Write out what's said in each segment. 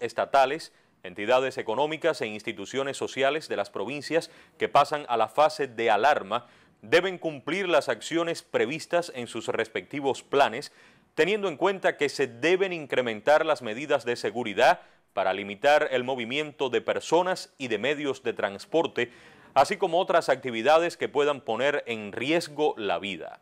estatales, entidades económicas e instituciones sociales de las provincias que pasan a la fase de alarma deben cumplir las acciones previstas en sus respectivos planes, teniendo en cuenta que se deben incrementar las medidas de seguridad para limitar el movimiento de personas y de medios de transporte, así como otras actividades que puedan poner en riesgo la vida.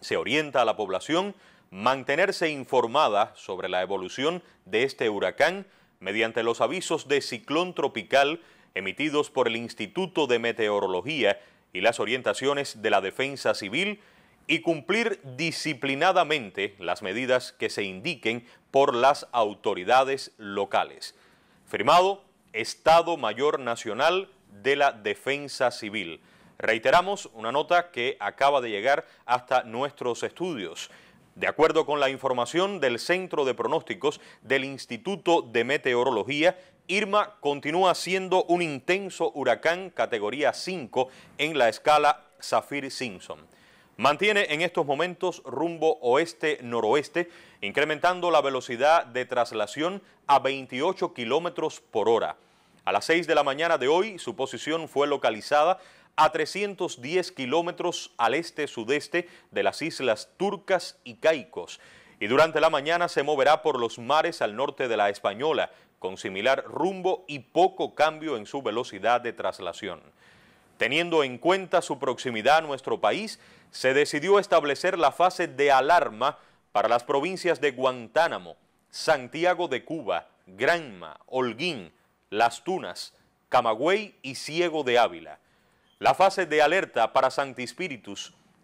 Se orienta a la población mantenerse informada sobre la evolución de este huracán mediante los avisos de ciclón tropical emitidos por el Instituto de Meteorología y las orientaciones de la Defensa Civil y cumplir disciplinadamente las medidas que se indiquen por las autoridades locales. Firmado Estado Mayor Nacional de la Defensa Civil. Reiteramos una nota que acaba de llegar hasta nuestros estudios. De acuerdo con la información del Centro de Pronósticos del Instituto de Meteorología, Irma continúa siendo un intenso huracán categoría 5 en la escala Saffir-Simpson. Mantiene en estos momentos rumbo oeste-noroeste, incrementando la velocidad de traslación a 28 kilómetros por hora. A las 6 de la mañana de hoy, su posición fue localizada a 310 kilómetros al este-sudeste de las islas Turcas y Caicos y durante la mañana se moverá por los mares al norte de la Española, con similar rumbo y poco cambio en su velocidad de traslación. Teniendo en cuenta su proximidad a nuestro país, se decidió establecer la fase de alarma para las provincias de Guantánamo, Santiago de Cuba, Granma, Holguín, Las Tunas, Camagüey y Ciego de Ávila la fase de alerta para Santi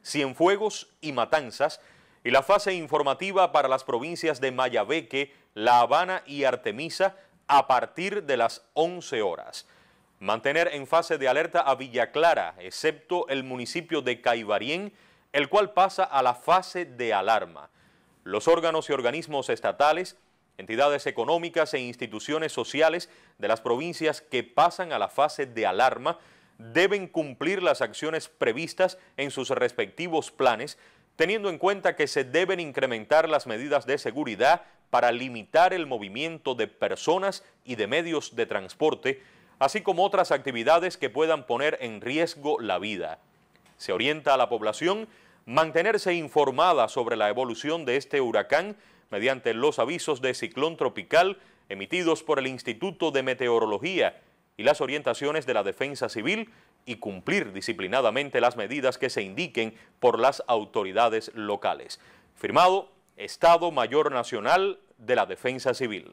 Cienfuegos y Matanzas, y la fase informativa para las provincias de Mayabeque, La Habana y Artemisa a partir de las 11 horas. Mantener en fase de alerta a Villa Clara, excepto el municipio de Caibarien, el cual pasa a la fase de alarma. Los órganos y organismos estatales, entidades económicas e instituciones sociales de las provincias que pasan a la fase de alarma deben cumplir las acciones previstas en sus respectivos planes, teniendo en cuenta que se deben incrementar las medidas de seguridad para limitar el movimiento de personas y de medios de transporte, así como otras actividades que puedan poner en riesgo la vida. Se orienta a la población mantenerse informada sobre la evolución de este huracán mediante los avisos de ciclón tropical emitidos por el Instituto de Meteorología, y las orientaciones de la defensa civil y cumplir disciplinadamente las medidas que se indiquen por las autoridades locales. Firmado Estado Mayor Nacional de la Defensa Civil.